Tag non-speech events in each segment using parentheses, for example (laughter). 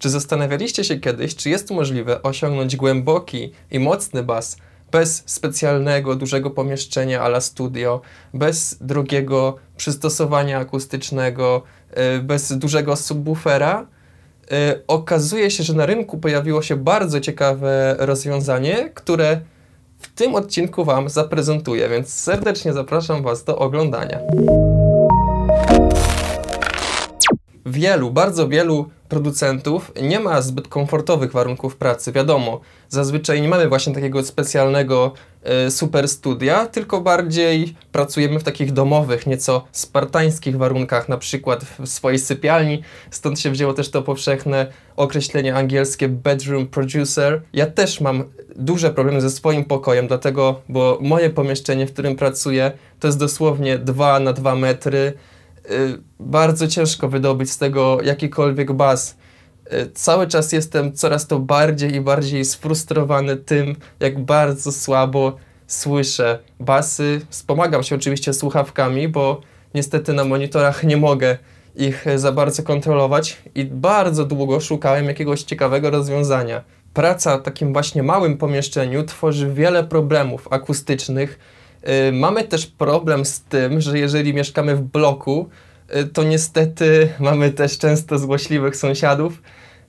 Czy zastanawialiście się kiedyś, czy jest możliwe osiągnąć głęboki i mocny bas bez specjalnego, dużego pomieszczenia ala studio, bez drogiego przystosowania akustycznego, y, bez dużego subwoofera? Y, okazuje się, że na rynku pojawiło się bardzo ciekawe rozwiązanie, które w tym odcinku Wam zaprezentuję, więc serdecznie zapraszam Was do oglądania wielu, bardzo wielu producentów nie ma zbyt komfortowych warunków pracy, wiadomo. Zazwyczaj nie mamy właśnie takiego specjalnego y, super studia, tylko bardziej pracujemy w takich domowych, nieco spartańskich warunkach, na przykład w swojej sypialni. Stąd się wzięło też to powszechne określenie angielskie bedroom producer. Ja też mam duże problemy ze swoim pokojem, dlatego, bo moje pomieszczenie, w którym pracuję, to jest dosłownie 2 na 2 metry Y, bardzo ciężko wydobyć z tego jakikolwiek bas y, Cały czas jestem coraz to bardziej i bardziej sfrustrowany tym, jak bardzo słabo słyszę basy. Wspomagam się oczywiście słuchawkami, bo niestety na monitorach nie mogę ich za bardzo kontrolować i bardzo długo szukałem jakiegoś ciekawego rozwiązania. Praca w takim właśnie małym pomieszczeniu tworzy wiele problemów akustycznych, Y, mamy też problem z tym, że jeżeli mieszkamy w bloku, y, to niestety (laughs) mamy też często złośliwych sąsiadów,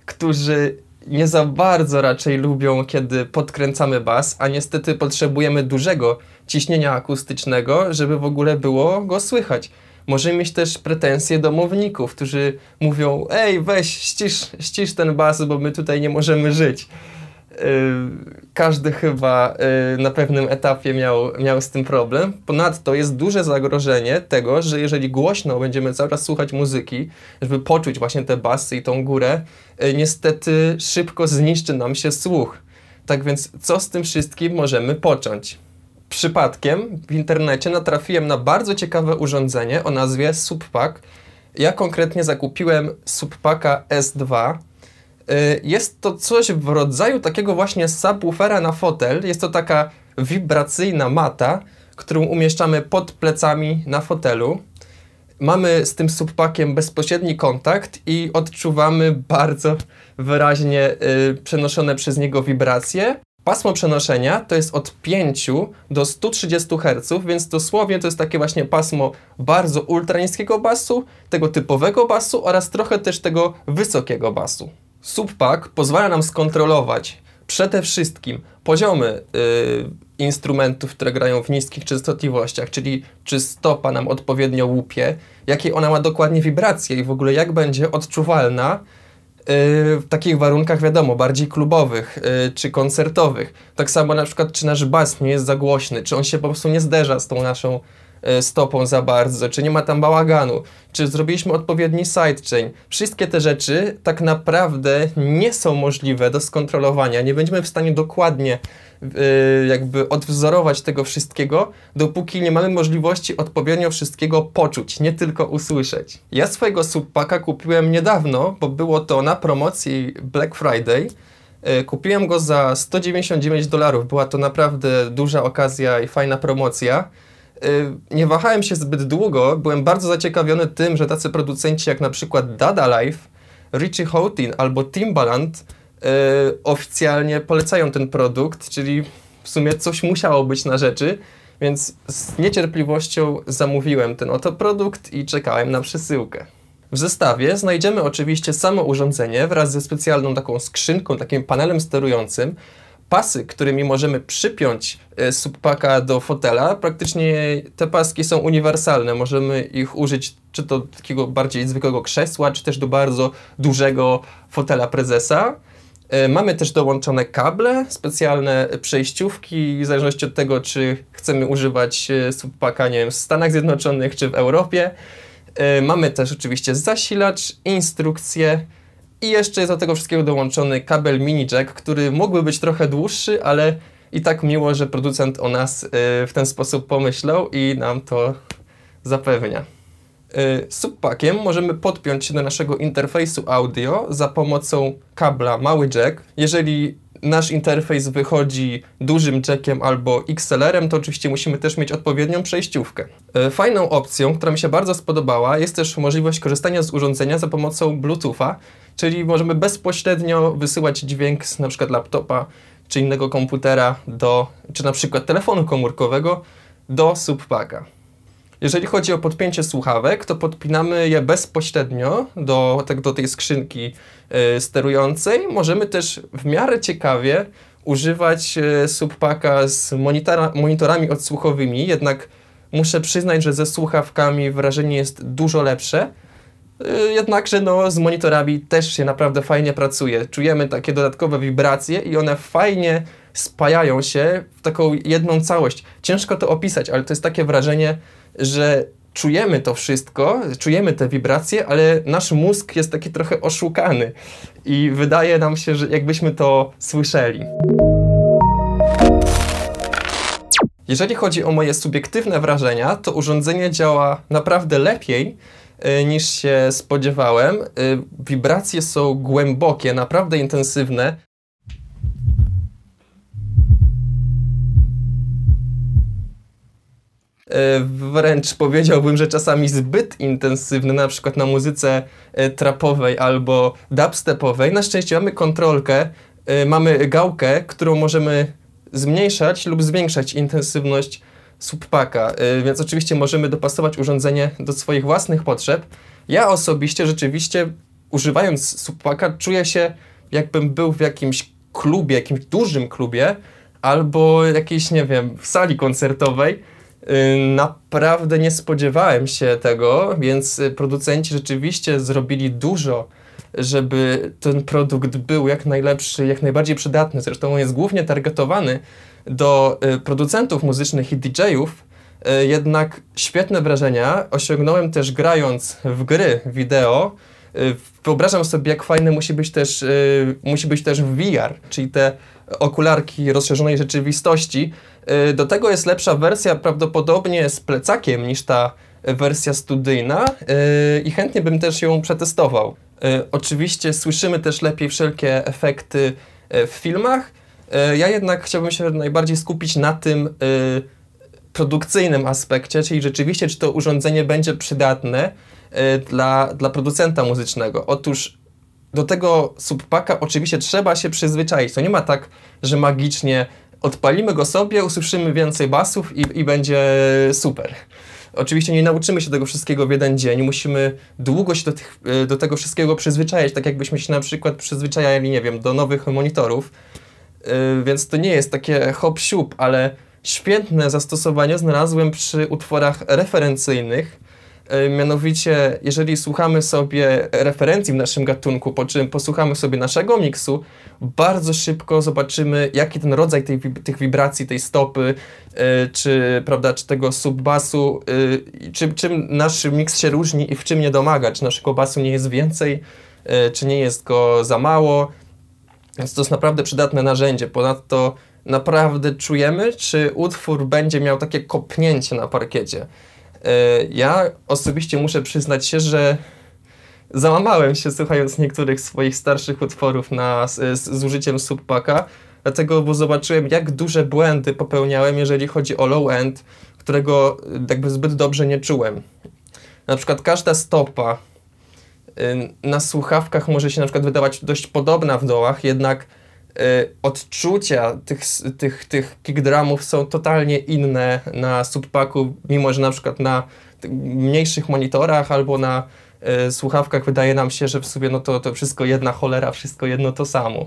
którzy nie za bardzo raczej lubią, kiedy podkręcamy bas, a niestety potrzebujemy dużego ciśnienia akustycznego, żeby w ogóle było go słychać. Możemy mieć też pretensje domowników, którzy mówią: Ej, weź, ścisz, ścisz ten bas, bo my tutaj nie możemy żyć. Y, każdy chyba y, na pewnym etapie miał, miał z tym problem. Ponadto jest duże zagrożenie tego, że jeżeli głośno będziemy cały czas słuchać muzyki, żeby poczuć właśnie te basy i tą górę, y, niestety szybko zniszczy nam się słuch. Tak więc co z tym wszystkim możemy począć? Przypadkiem w internecie natrafiłem na bardzo ciekawe urządzenie o nazwie Subpack. Ja konkretnie zakupiłem Subpacka S2, Y, jest to coś w rodzaju takiego właśnie subwoofera na fotel. Jest to taka wibracyjna mata, którą umieszczamy pod plecami na fotelu. Mamy z tym subpakiem bezpośredni kontakt i odczuwamy bardzo wyraźnie y, przenoszone przez niego wibracje. Pasmo przenoszenia to jest od 5 do 130 Hz, więc dosłownie to jest takie właśnie pasmo bardzo ultra niskiego basu, tego typowego basu oraz trochę też tego wysokiego basu. Subpak pozwala nam skontrolować przede wszystkim poziomy y, instrumentów, które grają w niskich częstotliwościach, czyli czy stopa nam odpowiednio łupie, jakie ona ma dokładnie wibracje i w ogóle jak będzie odczuwalna y, w takich warunkach, wiadomo, bardziej klubowych y, czy koncertowych. Tak samo na przykład, czy nasz bas nie jest za głośny, czy on się po prostu nie zderza z tą naszą E, stopą za bardzo, czy nie ma tam bałaganu, czy zrobiliśmy odpowiedni sidechain. Wszystkie te rzeczy tak naprawdę nie są możliwe do skontrolowania. Nie będziemy w stanie dokładnie e, jakby odwzorować tego wszystkiego, dopóki nie mamy możliwości odpowiednio wszystkiego poczuć, nie tylko usłyszeć. Ja swojego subpaka kupiłem niedawno, bo było to na promocji Black Friday. E, kupiłem go za 199 dolarów. Była to naprawdę duża okazja i fajna promocja. Y, nie wahałem się zbyt długo. Byłem bardzo zaciekawiony tym, że tacy producenci jak na przykład Dada Life, Richie Houghton albo Timbaland y, oficjalnie polecają ten produkt, czyli w sumie coś musiało być na rzeczy, więc z niecierpliwością zamówiłem ten oto produkt i czekałem na przesyłkę. W zestawie znajdziemy oczywiście samo urządzenie wraz ze specjalną taką skrzynką, takim panelem sterującym, pasy, którymi możemy przypiąć e, subpaka do fotela, praktycznie te paski są uniwersalne. Możemy ich użyć czy to takiego bardziej zwykłego krzesła, czy też do bardzo dużego fotela prezesa. E, mamy też dołączone kable, specjalne przejściówki, w zależności od tego, czy chcemy używać e, subpaka nie wiem, w Stanach Zjednoczonych czy w Europie. Mamy też oczywiście zasilacz, instrukcje, i jeszcze jest do tego wszystkiego dołączony kabel mini jack, który mógłby być trochę dłuższy, ale i tak miło, że producent o nas y, w ten sposób pomyślał i nam to zapewnia. Y, Subpakiem możemy podpiąć się do naszego interfejsu audio za pomocą kabla mały jack. Jeżeli nasz interfejs wychodzi dużym jackiem albo XLR-em, to oczywiście musimy też mieć odpowiednią przejściówkę. Y, fajną opcją, która mi się bardzo spodobała, jest też możliwość korzystania z urządzenia za pomocą Bluetootha, Czyli możemy bezpośrednio wysyłać dźwięk z na przykład laptopa czy innego komputera do, czy na przykład telefonu komórkowego do subpaka. Jeżeli chodzi o podpięcie słuchawek, to podpinamy je bezpośrednio do, tak, do tej skrzynki y, sterującej. Możemy też w miarę ciekawie używać y, subpaka z monitora, monitorami odsłuchowymi, jednak muszę przyznać, że ze słuchawkami wrażenie jest dużo lepsze, Y, jednakże no, z monitorami też się naprawdę fajnie pracuje. Czujemy takie dodatkowe wibracje i one fajnie spajają się w taką jedną całość. Ciężko to opisać, ale to jest takie wrażenie, że czujemy to wszystko, czujemy te wibracje, ale nasz mózg jest taki trochę oszukany i wydaje nam się, że jakbyśmy to słyszeli. Jeżeli chodzi o moje subiektywne wrażenia, to urządzenie działa naprawdę lepiej Y, niż się spodziewałem. Y, wibracje są głębokie, naprawdę intensywne. Y, wręcz powiedziałbym, że czasami zbyt intensywne, na przykład na muzyce trapowej albo dubstepowej. Na szczęście mamy kontrolkę, mamy gałkę, którą możemy zmniejszać lub zwiększać intensywność słupaka, y, więc oczywiście możemy dopasować urządzenie do swoich własnych potrzeb. Ja osobiście rzeczywiście używając słupaka czuję się jakbym był w jakimś klubie, jakimś dużym klubie albo jakiejś, nie wiem, w sali koncertowej. Y, naprawdę nie spodziewałem się tego, więc y, producenci rzeczywiście zrobili dużo, żeby ten produkt był jak najlepszy, jak najbardziej przydatny. Zresztą on jest głównie targetowany do y, producentów muzycznych i DJ-ów, y, jednak świetne wrażenia osiągnąłem też grając w gry wideo. Y, wyobrażam sobie, jak fajne musi być też, musi być też VR, czyli te okularki rozszerzonej rzeczywistości. Do tego jest lepsza wersja prawdopodobnie z plecakiem niż ta wersja studyjna i chętnie bym też ją przetestował. Oczywiście słyszymy też lepiej wszelkie efekty w filmach, E, ja jednak chciałbym się najbardziej skupić na tym e, produkcyjnym aspekcie, czyli rzeczywiście, czy to urządzenie będzie przydatne e, dla, dla producenta muzycznego. Otóż do tego subpaka oczywiście trzeba się przyzwyczaić. To nie ma tak, że magicznie odpalimy go sobie, usłyszymy więcej basów i, i będzie super. Oczywiście nie nauczymy się tego wszystkiego w jeden dzień, musimy długo się do, tych, do tego wszystkiego przyzwyczajać, tak jakbyśmy się na przykład przyzwyczajali, nie wiem, do nowych monitorów Y, więc to nie jest takie hop-siup, ale świetne zastosowanie znalazłem przy utworach referencyjnych. Y, mianowicie, jeżeli słuchamy sobie referencji w naszym gatunku, po czym posłuchamy sobie naszego miksu, bardzo szybko zobaczymy, jaki ten rodzaj tej, tych wibracji, tej stopy, y, czy, prawda, czy tego subbasu, czy, czym nasz miks się różni i w czym nie domaga, czy naszego basu nie jest więcej, czy nie jest go za mało więc to jest naprawdę przydatne narzędzie. Ponadto naprawdę czujemy, czy utwór będzie miał takie kopnięcie na parkiecie. E, ja osobiście muszę przyznać się, że załamałem się słuchając niektórych swoich starszych utworów na, z, z użyciem subpaka, dlatego bo zobaczyłem, jak duże błędy popełniałem, jeżeli chodzi o low end, którego jakby zbyt dobrze nie czułem. Na przykład każda stopa Y, na słuchawkach może się na przykład wydawać dość podobna w dołach, jednak y, odczucia tych, tych, tych kickdrumów są totalnie inne na subpaku, mimo że na przykład na mniejszych monitorach albo na y, słuchawkach wydaje nam się, że w sobie no to, to wszystko jedna cholera, wszystko jedno to samo.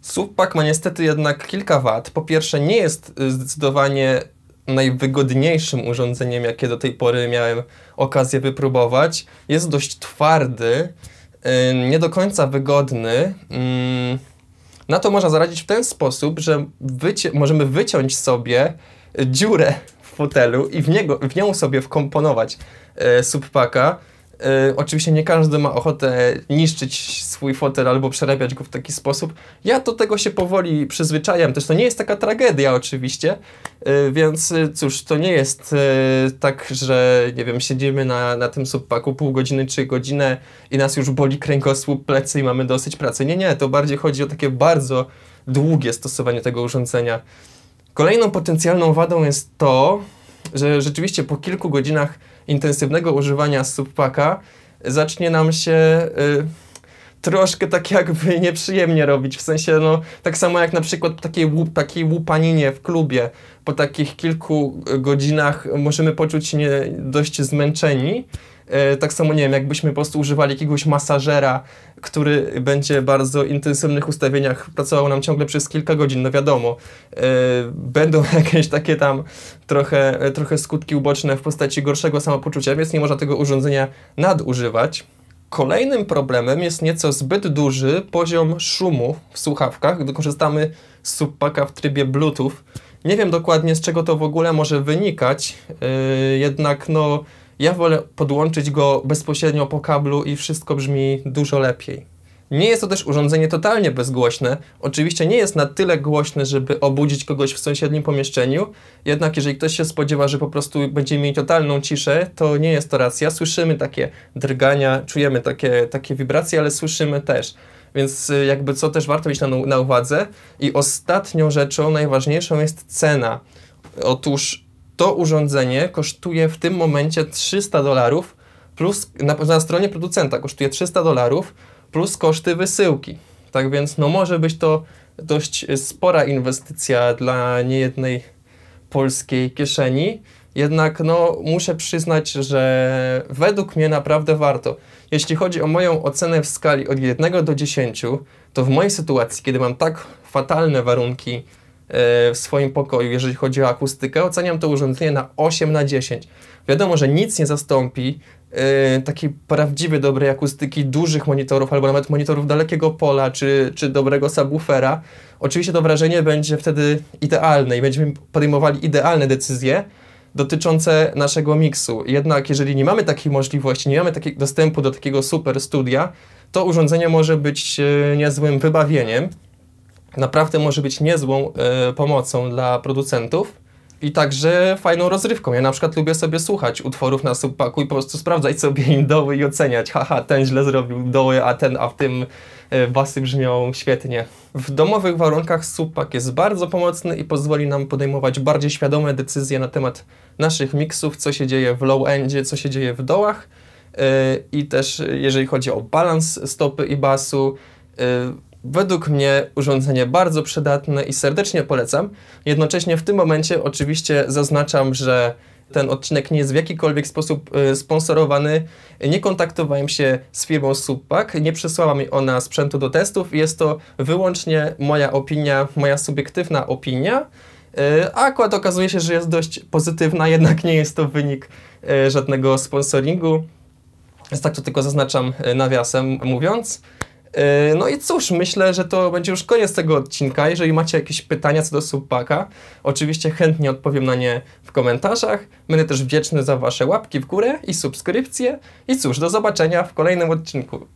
Subpak ma niestety jednak kilka wad. Po pierwsze nie jest zdecydowanie najwygodniejszym urządzeniem, jakie do tej pory miałem okazję wypróbować. Jest dość twardy, y, nie do końca wygodny. Mm, na to można zaradzić w ten sposób, że wyci możemy wyciąć sobie dziurę w fotelu i w, niego, w nią sobie wkomponować y, subpaka. Yy, oczywiście nie każdy ma ochotę niszczyć swój fotel albo przerabiać go w taki sposób. Ja do tego się powoli przyzwyczajam, też to nie jest taka tragedia oczywiście, yy, więc y, cóż, to nie jest yy, tak, że nie wiem, siedzimy na, na tym subpaku pół godziny czy godzinę i nas już boli kręgosłup, plecy i mamy dosyć pracy. Nie, nie, to bardziej chodzi o takie bardzo długie stosowanie tego urządzenia. Kolejną potencjalną wadą jest to, że rzeczywiście po kilku godzinach intensywnego używania subpaka zacznie nam się y, troszkę tak jakby nieprzyjemnie robić. W sensie, no, tak samo jak na przykład po takiej, łup, takiej łupaninie w klubie, po takich kilku godzinach możemy poczuć się dość zmęczeni E, tak samo, nie wiem, jakbyśmy po prostu używali jakiegoś masażera, który będzie w bardzo intensywnych ustawieniach pracował nam ciągle przez kilka godzin, no wiadomo. E, będą (laughs) jakieś takie tam trochę, e, trochę skutki uboczne w postaci gorszego samopoczucia, więc nie można tego urządzenia nadużywać. Kolejnym problemem jest nieco zbyt duży poziom szumu w słuchawkach, gdy korzystamy z subpaka w trybie Bluetooth. Nie wiem dokładnie z czego to w ogóle może wynikać, jednak no ja wolę podłączyć go bezpośrednio po kablu i wszystko brzmi dużo lepiej. Nie jest to też urządzenie totalnie bezgłośne. Oczywiście nie jest na tyle głośne, żeby obudzić kogoś w sąsiednim pomieszczeniu. Jednak jeżeli ktoś się spodziewa, że po prostu będziemy mieli totalną ciszę, to nie jest to racja. Słyszymy takie drgania, czujemy takie, takie wibracje, ale słyszymy też. Więc y, jakby co też warto mieć na, na uwadze. I ostatnią rzeczą, najważniejszą jest cena. Otóż to urządzenie kosztuje w tym momencie 300 dolarów, plus na, na, stronie producenta kosztuje 300 dolarów, plus koszty wysyłki. Tak więc no, może być to dość spora inwestycja dla niejednej polskiej kieszeni. Jednak no, muszę przyznać, że według mnie naprawdę warto. Jeśli chodzi o moją ocenę w skali od 1 do 10, to w mojej sytuacji, kiedy mam tak fatalne warunki E, w swoim pokoju, jeżeli chodzi o akustykę, oceniam to urządzenie na 8 na 10. Wiadomo, że nic nie zastąpi Yy, takiej prawdziwie dobrej akustyki dużych monitorów, albo nawet monitorów dalekiego pola, czy, czy dobrego subwoofera, oczywiście to wrażenie będzie wtedy idealne i będziemy podejmowali idealne decyzje dotyczące naszego miksu. Jednak jeżeli nie mamy takiej możliwości, nie mamy takiego dostępu do takiego super studia, to urządzenie może być yy, niezłym wybawieniem naprawdę może być niezłą e, pomocą dla producentów i także fajną rozrywką. Ja na przykład lubię sobie słuchać utworów na subpaku i po prostu sprawdzać sobie im doły i oceniać. Haha, ten źle zrobił doły, a ten, a w tym e, basy brzmią świetnie. W domowych warunkach subpak jest bardzo pomocny i pozwoli nam podejmować bardziej świadome decyzje na temat naszych miksów, co się dzieje w low-endzie, co się dzieje w dołach e, i też jeżeli chodzi o balans stopy i basu, według mnie urządzenie bardzo przydatne i serdecznie polecam. Jednocześnie w tym momencie oczywiście zaznaczam, że ten odcinek nie jest w jakikolwiek sposób y, sponsorowany. Nie kontaktowałem się z firmą Subpak, nie przysłała mi ona sprzętu do testów. Jest to wyłącznie moja opinia, moja subiektywna opinia. Y, a akurat okazuje się, że jest dość pozytywna, jednak nie jest to wynik y, żadnego sponsoringu. Więc tak to tylko zaznaczam nawiasem mówiąc. E, no i cóż, myślę, że to będzie już koniec tego odcinka. Jeżeli macie jakieś pytania co do Subpaka, oczywiście chętnie odpowiem na nie w komentarzach. Będę też wdzięczny za Wasze łapki w górę i subskrypcje. I cóż, do zobaczenia w kolejnym odcinku.